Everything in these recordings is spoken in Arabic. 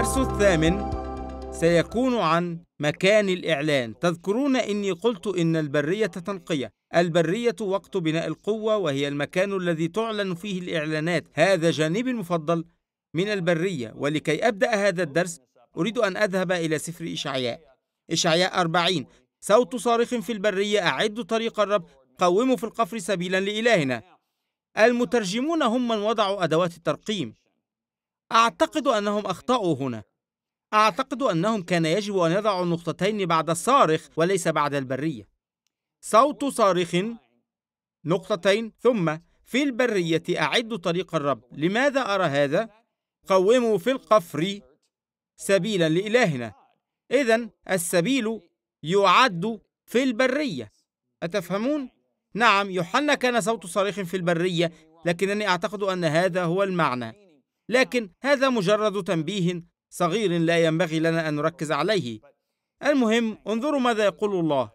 الدرس الثامن سيكون عن مكان الإعلان تذكرون إني قلت إن البرية تنقية البرية وقت بناء القوة وهي المكان الذي تعلن فيه الإعلانات هذا جانبي المفضل من البرية ولكي أبدأ هذا الدرس أريد أن أذهب إلى سفر إشعياء إشعياء أربعين صوت صارخ في البرية أعد طريق الرب قوموا في القفر سبيلا لإلهنا المترجمون هم من وضعوا أدوات الترقيم أعتقد أنهم أخطأوا هنا أعتقد أنهم كان يجب أن يضعوا النقطتين بعد الصارخ وليس بعد البرية صوت صارخ نقطتين ثم في البرية أعدوا طريق الرب لماذا أرى هذا؟ قوموا في القفر سبيلا لإلهنا إذا السبيل يعد في البرية أتفهمون؟ نعم يوحنا كان صوت صريخ في البرية لكنني أعتقد أن هذا هو المعنى لكن هذا مجرد تنبيه صغير لا ينبغي لنا أن نركز عليه المهم انظروا ماذا يقول الله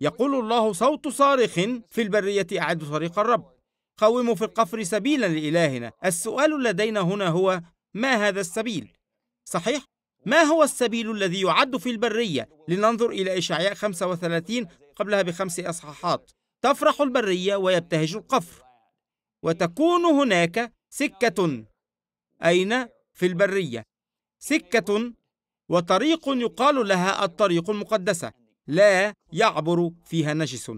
يقول الله صوت صارخ في البرية أعد طريق الرب قوموا في القفر سبيلا لإلهنا السؤال لدينا هنا هو ما هذا السبيل؟ صحيح؟ ما هو السبيل الذي يعد في البرية؟ لننظر إلى إشعياء 35 قبلها بخمس أصحاحات تفرح البرية ويبتهج القفر وتكون هناك سكة أين؟ في البرية سكة وطريق يقال لها الطريق المقدسة لا يعبر فيها نجس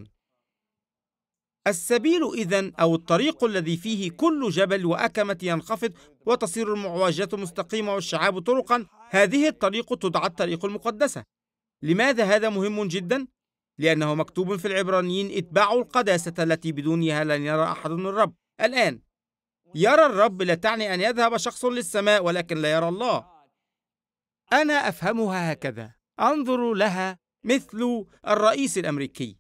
السبيل إذا أو الطريق الذي فيه كل جبل وأكمة ينخفض وتصير المعوجات مستقيمة والشعاب طرقا هذه الطريق تدعى الطريق المقدسة لماذا هذا مهم جدا؟ لأنه مكتوب في العبرانيين اتبعوا القداسة التي بدونها لن يرى أحد الرب الآن يرى الرب لا تعني أن يذهب شخص للسماء ولكن لا يرى الله أنا أفهمها هكذا أنظر لها مثل الرئيس الأمريكي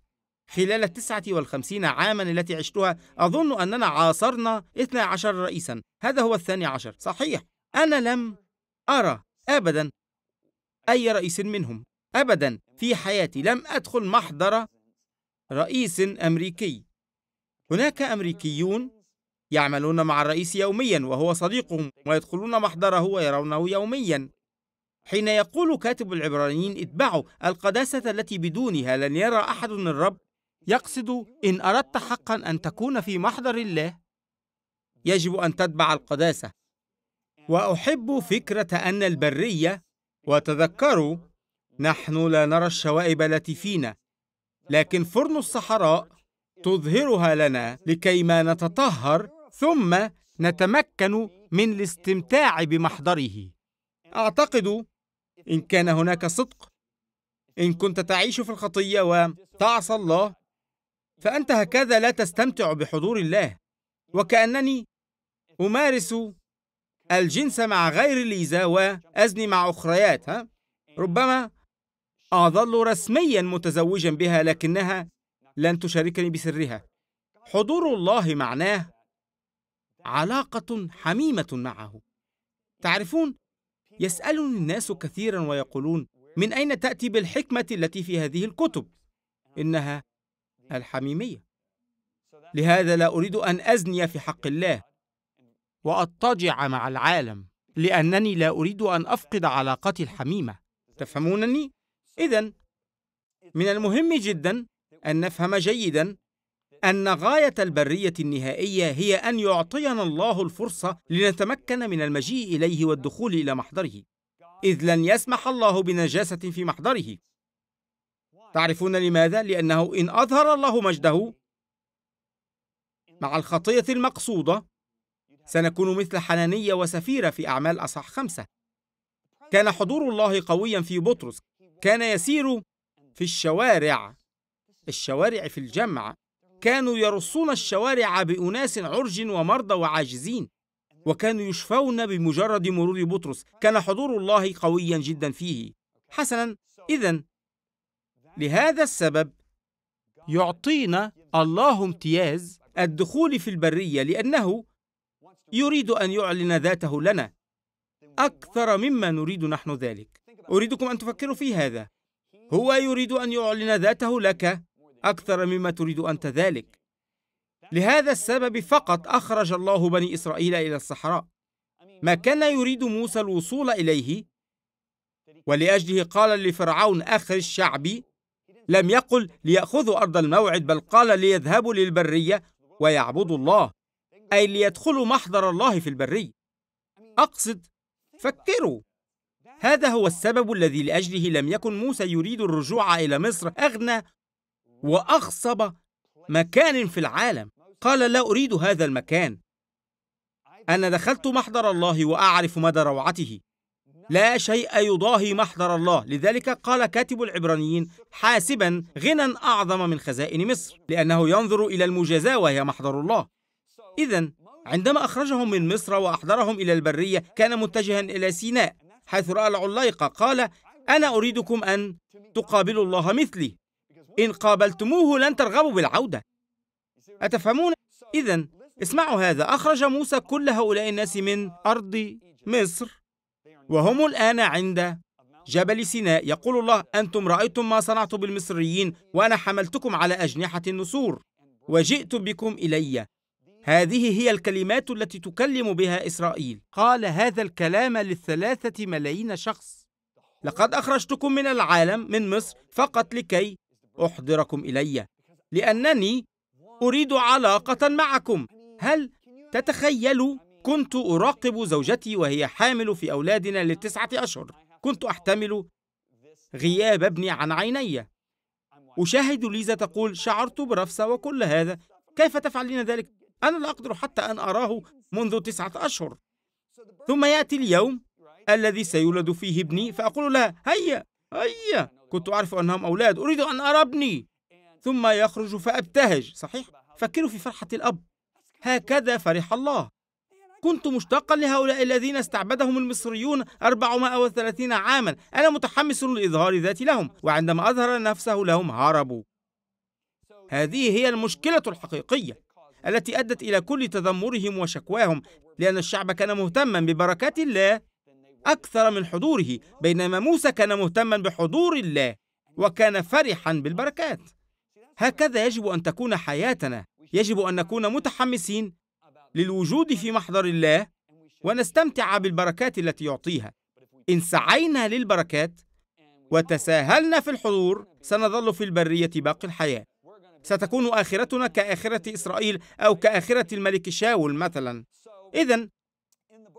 خلال التسعة والخمسين عاما التي عشتها أظن أننا عاصرنا 12 رئيسا هذا هو الثاني عشر صحيح أنا لم أرى أبدا أي رئيس منهم أبدا في حياتي لم أدخل محضر رئيس أمريكي هناك أمريكيون يعملون مع الرئيس يوميا وهو صديقهم ويدخلون محضره ويرونه يوميا حين يقول كاتب العبرانيين اتبعوا القداسة التي بدونها لن يرى أحد الرب يقصد إن أردت حقا أن تكون في محضر الله يجب أن تتبع القداسة وأحب فكرة أن البرية وتذكروا نحن لا نرى الشوائب التي فينا لكن فرن الصحراء تظهرها لنا لكي ما نتطهر ثم نتمكن من الاستمتاع بمحضره اعتقد ان كان هناك صدق ان كنت تعيش في الخطيه وتعصى الله فانت هكذا لا تستمتع بحضور الله وكانني امارس الجنس مع غير ليزا وازني مع اخريات ها ربما اظل رسميا متزوجا بها لكنها لن تشاركني بسرها حضور الله معناه علاقة حميمة معه تعرفون يسألني الناس كثيرا ويقولون من أين تأتي بالحكمة التي في هذه الكتب؟ إنها الحميمية لهذا لا أريد أن أزني في حق الله وأضطجع مع العالم لأنني لا أريد أن أفقد علاقتي الحميمة تفهمونني؟ إذا من المهم جدا أن نفهم جيدا أن غاية البرية النهائية هي أن يعطينا الله الفرصة لنتمكن من المجيء إليه والدخول إلى محضره، إذ لن يسمح الله بنجاسة في محضره. تعرفون لماذا؟ لأنه إن أظهر الله مجده مع الخطية المقصودة سنكون مثل حنانية وسفيرة في أعمال أصح خمسة. كان حضور الله قويا في بطرس، كان يسير في الشوارع الشوارع في الجمع كانوا يرصون الشوارع بأناس عرج ومرضى وعاجزين وكانوا يشفون بمجرد مرور بطرس كان حضور الله قويا جدا فيه حسنا إذا لهذا السبب يعطينا الله امتياز الدخول في البرية لأنه يريد أن يعلن ذاته لنا أكثر مما نريد نحن ذلك أريدكم أن تفكروا في هذا هو يريد أن يعلن ذاته لك أكثر مما تريد أنت ذلك لهذا السبب فقط أخرج الله بني إسرائيل إلى الصحراء ما كان يريد موسى الوصول إليه ولأجله قال لفرعون أخرج شعبي لم يقل ليأخذوا أرض الموعد بل قال ليذهبوا للبرية ويعبدوا الله أي ليدخلوا محضر الله في البرية أقصد فكروا هذا هو السبب الذي لأجله لم يكن موسى يريد الرجوع إلى مصر أغنى وأخصب مكان في العالم قال لا أريد هذا المكان أنا دخلت محضر الله وأعرف مدى روعته لا شيء يضاهي محضر الله لذلك قال كاتب العبرانيين حاسبا غنى أعظم من خزائن مصر لأنه ينظر إلى المجازاة وهي محضر الله إذا عندما أخرجهم من مصر وأحضرهم إلى البرية كان متجها إلى سيناء حيث رأى العليقة قال أنا أريدكم أن تقابلوا الله مثلي إن قابلتموه لن ترغبوا بالعودة أتفهمون؟ إذا اسمعوا هذا أخرج موسى كل هؤلاء الناس من أرض مصر وهم الآن عند جبل سيناء يقول الله أنتم رأيتم ما صنعت بالمصريين وأنا حملتكم على أجنحة النسور وجئت بكم إلي هذه هي الكلمات التي تكلم بها إسرائيل قال هذا الكلام للثلاثة ملايين شخص لقد أخرجتكم من العالم من مصر فقط لكي أحضركم إلي لأنني أريد علاقة معكم هل تتخيلوا كنت أراقب زوجتي وهي حامل في أولادنا لتسعة أشهر كنت أحتمل غياب ابني عن عيني أشاهد ليزا تقول شعرت برفسة وكل هذا كيف تفعلين ذلك؟ أنا لا أقدر حتى أن أراه منذ تسعة أشهر ثم يأتي اليوم الذي سيولد فيه ابني فأقول لها هيا هيا كنت أعرف أنهم أولاد أريد أن أرى ابني ثم يخرج فأبتهج صحيح؟ فكروا في فرحة الأب هكذا فرح الله كنت مشتاقا لهؤلاء الذين استعبدهم المصريون 430 عاما أنا متحمس لإظهار ذاتي لهم وعندما أظهر نفسه لهم هربوا هذه هي المشكلة الحقيقية التي أدت إلى كل تذمرهم وشكواهم لأن الشعب كان مهتما ببركات الله أكثر من حضوره بينما موسى كان مهتما بحضور الله وكان فرحا بالبركات هكذا يجب أن تكون حياتنا يجب أن نكون متحمسين للوجود في محضر الله ونستمتع بالبركات التي يعطيها إن سعينا للبركات وتساهلنا في الحضور سنظل في البرية باقي الحياة ستكون آخرتنا كآخرة إسرائيل أو كآخرة الملك شاول مثلا إذا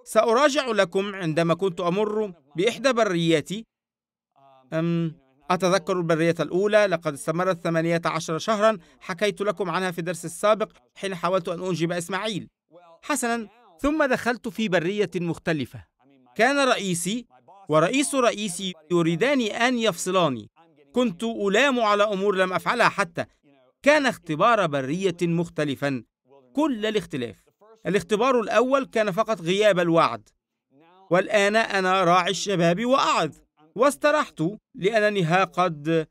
سأراجع لكم عندما كنت أمر بإحدى برياتي أم أتذكر البرية الأولى لقد استمرت 18 شهرا حكيت لكم عنها في الدرس السابق حين حاولت أن أنجب إسماعيل حسنا ثم دخلت في برية مختلفة كان رئيسي ورئيس رئيسي يريدان أن يفصلاني كنت ألام على أمور لم أفعلها حتى كان اختبار برية مختلفا كل الاختلاف الاختبار الأول كان فقط غياب الوعد والآن أنا راعي الشباب وأعظ واسترحت لأنني ها قد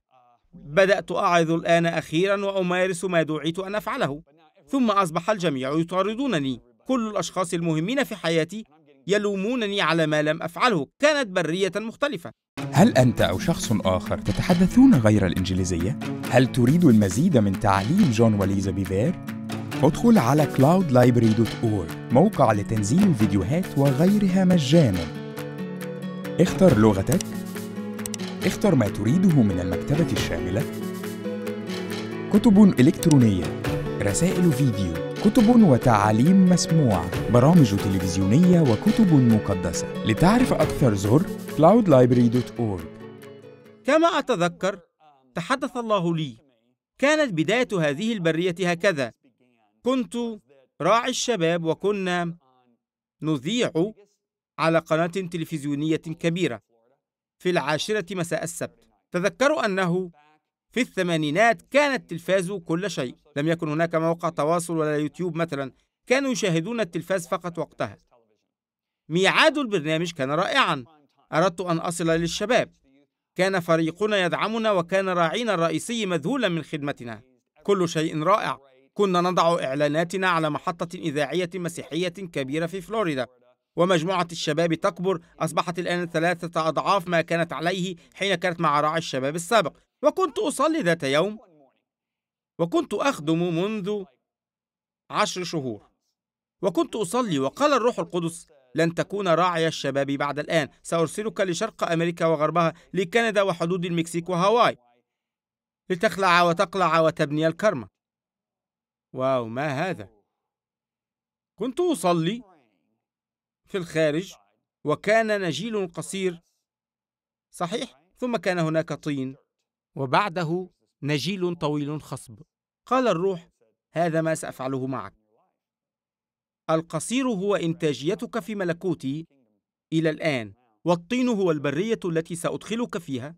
بدأت أعظ الآن أخيرا وأمارس ما دعيت أن أفعله ثم أصبح الجميع يطاردونني كل الأشخاص المهمين في حياتي يلومونني على ما لم أفعله كانت برية مختلفة هل أنت أو شخص آخر تتحدثون غير الإنجليزية؟ هل تريد المزيد من تعليم جون وليزا بيبير؟ ادخل على cloudlibrary.org موقع لتنزيل الفيديوهات وغيرها مجانا اختر لغتك اختر ما تريده من المكتبة الشاملة كتب إلكترونية رسائل فيديو كتب وتعاليم مسموعة برامج تلفزيونية وكتب مقدسة لتعرف أكثر زر cloudlibrary.org كما أتذكر تحدث الله لي كانت بداية هذه البرية هكذا كنت راعي الشباب وكنا نذيع على قناة تلفزيونية كبيرة في العاشرة مساء السبت تذكروا أنه في الثمانينات كان التلفاز كل شيء لم يكن هناك موقع تواصل ولا يوتيوب مثلا كانوا يشاهدون التلفاز فقط وقتها ميعاد البرنامج كان رائعا أردت أن أصل للشباب كان فريقنا يدعمنا وكان راعينا الرئيسي مذهولا من خدمتنا كل شيء رائع كنا نضع إعلاناتنا على محطة إذاعية مسيحية كبيرة في فلوريدا ومجموعة الشباب تكبر أصبحت الآن ثلاثة أضعاف ما كانت عليه حين كانت مع راعي الشباب السابق وكنت أصلي ذات يوم وكنت أخدم منذ عشر شهور وكنت أصلي وقال الروح القدس لن تكون راعي الشباب بعد الآن سأرسلك لشرق أمريكا وغربها لكندا وحدود المكسيك وهاواي لتخلع وتقلع وتبني الكرمة واو ما هذا كنت أصلي في الخارج وكان نجيل قصير صحيح ثم كان هناك طين وبعده نجيل طويل خصب قال الروح هذا ما سافعله معك القصير هو انتاجيتك في ملكوتي الى الان والطين هو البريه التي سادخلك فيها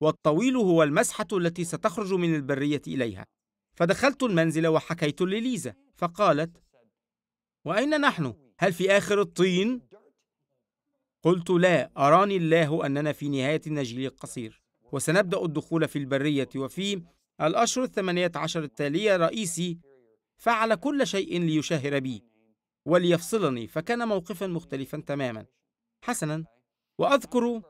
والطويل هو المسحه التي ستخرج من البريه اليها فدخلت المنزل وحكيت لليزا فقالت واين نحن هل في اخر الطين قلت لا اراني الله اننا في نهايه النجيل القصير وسنبدا الدخول في البريه وفي الاشهر الثمانيه عشر التاليه رئيسي فعل كل شيء ليشهر بي وليفصلني فكان موقفا مختلفا تماما حسنا واذكر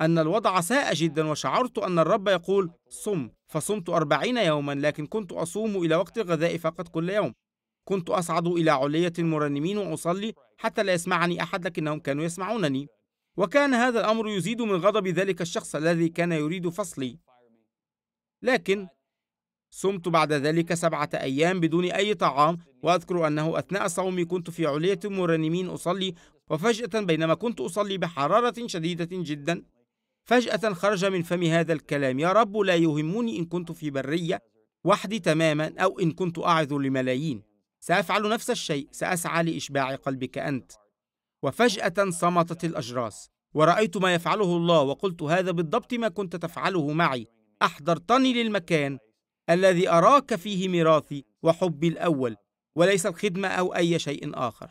أن الوضع ساء جدا وشعرت أن الرب يقول صم فصمت أربعين يوما لكن كنت أصوم إلى وقت الغذاء فقط كل يوم كنت أصعد إلى علية المرنمين وأصلي حتى لا يسمعني أحد لكنهم كانوا يسمعونني وكان هذا الأمر يزيد من غضب ذلك الشخص الذي كان يريد فصلي لكن صمت بعد ذلك سبعة أيام بدون أي طعام وأذكر أنه أثناء صومي كنت في علية المرنمين أصلي وفجأة بينما كنت أصلي بحرارة شديدة جدا فجأة خرج من فمي هذا الكلام يا رب لا يهمني إن كنت في برية وحدي تماما أو إن كنت أعظ لملايين سأفعل نفس الشيء سأسعى لإشباع قلبك أنت وفجأة صمتت الأجراس ورأيت ما يفعله الله وقلت هذا بالضبط ما كنت تفعله معي أحضرتني للمكان الذي أراك فيه ميراثي وحبي الأول وليس الخدمة أو أي شيء آخر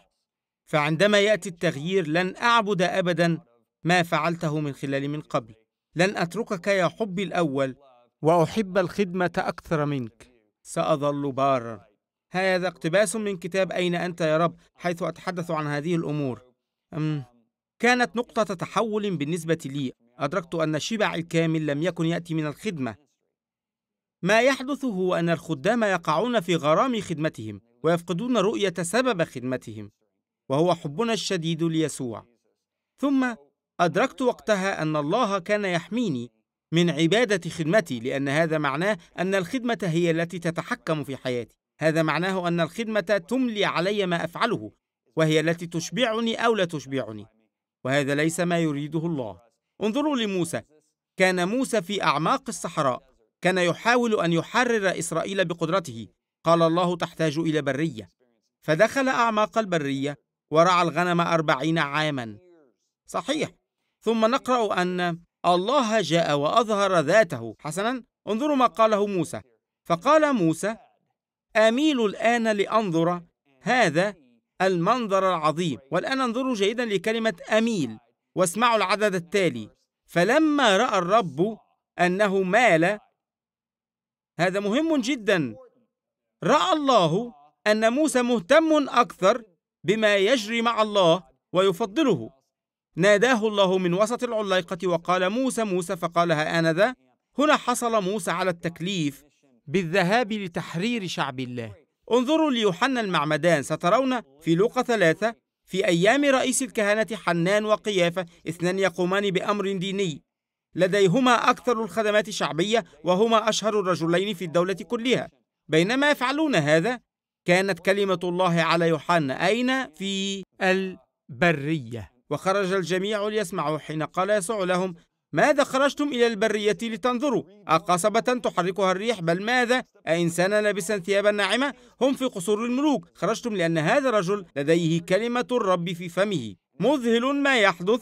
فعندما يأتي التغيير لن أعبد أبدا ما فعلته من خلالي من قبل لن اتركك يا حبي الاول واحب الخدمه اكثر منك ساظل بارا هذا اقتباس من كتاب اين انت يا رب حيث اتحدث عن هذه الامور أم كانت نقطه تحول بالنسبه لي ادركت ان الشبع الكامل لم يكن ياتي من الخدمه ما يحدث هو ان الخدام يقعون في غرام خدمتهم ويفقدون رؤيه سبب خدمتهم وهو حبنا الشديد ليسوع ثم أدركت وقتها أن الله كان يحميني من عبادة خدمتي لأن هذا معناه أن الخدمة هي التي تتحكم في حياتي هذا معناه أن الخدمة تملي علي ما أفعله وهي التي تشبعني أو لا تشبعني وهذا ليس ما يريده الله انظروا لموسى كان موسى في أعماق الصحراء كان يحاول أن يحرر إسرائيل بقدرته قال الله تحتاج إلى برية فدخل أعماق البرية ورعى الغنم أربعين عاما صحيح ثم نقرأ أن الله جاء وأظهر ذاته حسنا انظروا ما قاله موسى فقال موسى أميل الآن لأنظر هذا المنظر العظيم والآن انظروا جيدا لكلمة أميل واسمعوا العدد التالي فلما رأى الرب أنه مال هذا مهم جدا رأى الله أن موسى مهتم أكثر بما يجري مع الله ويفضله ناداه الله من وسط العليقة وقال موسى موسى ها أنا ذا هنا حصل موسى على التكليف بالذهاب لتحرير شعب الله انظروا ليوحنا المعمدان سترون في لوقا ثلاثة في أيام رئيس الكهنة حنان وقيافة اثنان يقومان بأمر ديني لديهما أكثر الخدمات شعبية وهما أشهر الرجلين في الدولة كلها بينما يفعلون هذا كانت كلمة الله على يوحنا أين في البرية وخرج الجميع ليسمعوا حين قال يسوع لهم ماذا خرجتم إلى البرية لتنظروا أقصبة تحركها الريح بل ماذا أإنسانا لابسا ثيابا ناعمة هم في قصور الملوك خرجتم لأن هذا الرجل لديه كلمة الرب في فمه مذهل ما يحدث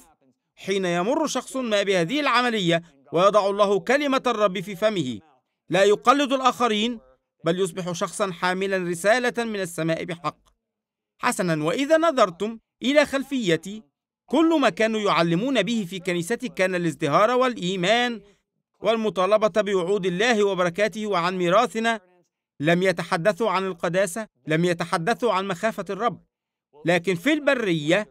حين يمر شخص ما بهذه العملية ويضع الله كلمة الرب في فمه لا يقلد الآخرين بل يصبح شخصا حاملا رسالة من السماء بحق حسنا وإذا نظرتم إلى خلفيتي كل ما كانوا يعلمون به في كنيستي كان الازدهار والإيمان والمطالبة بوعود الله وبركاته وعن ميراثنا لم يتحدثوا عن القداسة لم يتحدثوا عن مخافة الرب لكن في البرية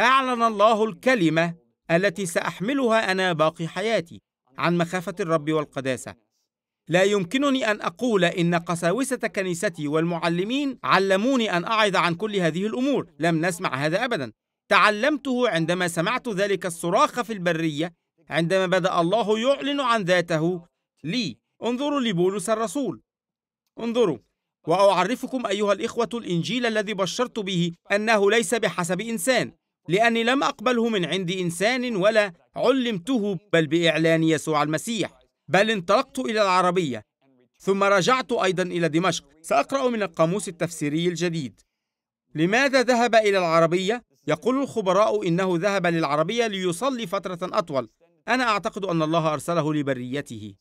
أعلن الله الكلمة التي سأحملها أنا باقي حياتي عن مخافة الرب والقداسة لا يمكنني أن أقول إن قساوسة كنيستي والمعلمين علموني أن أعظ عن كل هذه الأمور لم نسمع هذا أبدا تعلمته عندما سمعت ذلك الصراخ في البرية عندما بدأ الله يعلن عن ذاته لي انظروا لبولس الرسول انظروا وأعرفكم أيها الإخوة الإنجيل الذي بشرت به أنه ليس بحسب إنسان لأني لم أقبله من عند إنسان ولا علمته بل بإعلان يسوع المسيح بل انطلقت إلى العربية ثم رجعت أيضا إلى دمشق سأقرأ من القاموس التفسيري الجديد لماذا ذهب إلى العربية؟ يقول الخبراء إنه ذهب للعربية ليصلي فترة أطول أنا أعتقد أن الله أرسله لبريته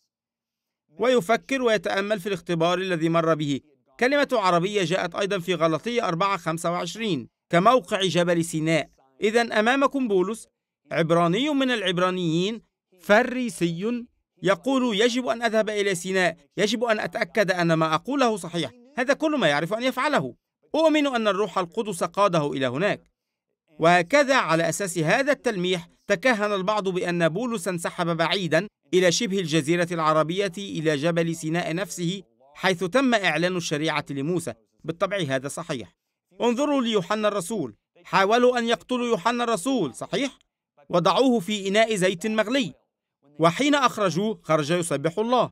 ويفكر ويتأمل في الاختبار الذي مر به كلمة عربية جاءت أيضا في غلطية 425 كموقع جبل سيناء إذا أمامكم بولس عبراني من العبرانيين فريسي يقول يجب أن أذهب إلى سيناء يجب أن أتأكد أن ما أقوله صحيح هذا كل ما يعرف أن يفعله أؤمن أن الروح القدس قاده إلى هناك وهكذا على أساس هذا التلميح تكهن البعض بأن بولس انسحب بعيدا إلى شبه الجزيرة العربية إلى جبل سيناء نفسه حيث تم إعلان الشريعة لموسى بالطبع هذا صحيح انظروا ليوحنا الرسول حاولوا أن يقتلوا يوحنا الرسول صحيح؟ وضعوه في إناء زيت مغلي وحين أخرجوه خرج يسبح الله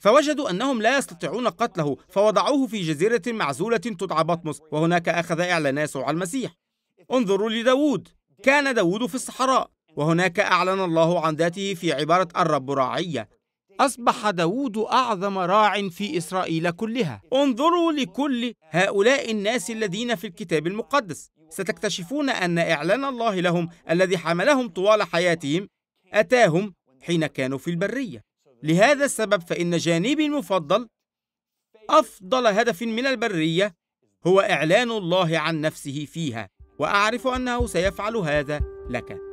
فوجدوا أنهم لا يستطيعون قتله فوضعوه في جزيرة معزولة تدعى بطمس وهناك أخذ إعلان يسوع المسيح انظروا لداود كان داود في الصحراء وهناك أعلن الله عن ذاته في عبارة الرب راعية أصبح داود أعظم راع في إسرائيل كلها انظروا لكل هؤلاء الناس الذين في الكتاب المقدس ستكتشفون أن إعلان الله لهم الذي حملهم طوال حياتهم أتاهم حين كانوا في البرية لهذا السبب فإن جانبي المفضل أفضل هدف من البرية هو إعلان الله عن نفسه فيها واعرف انه سيفعل هذا لك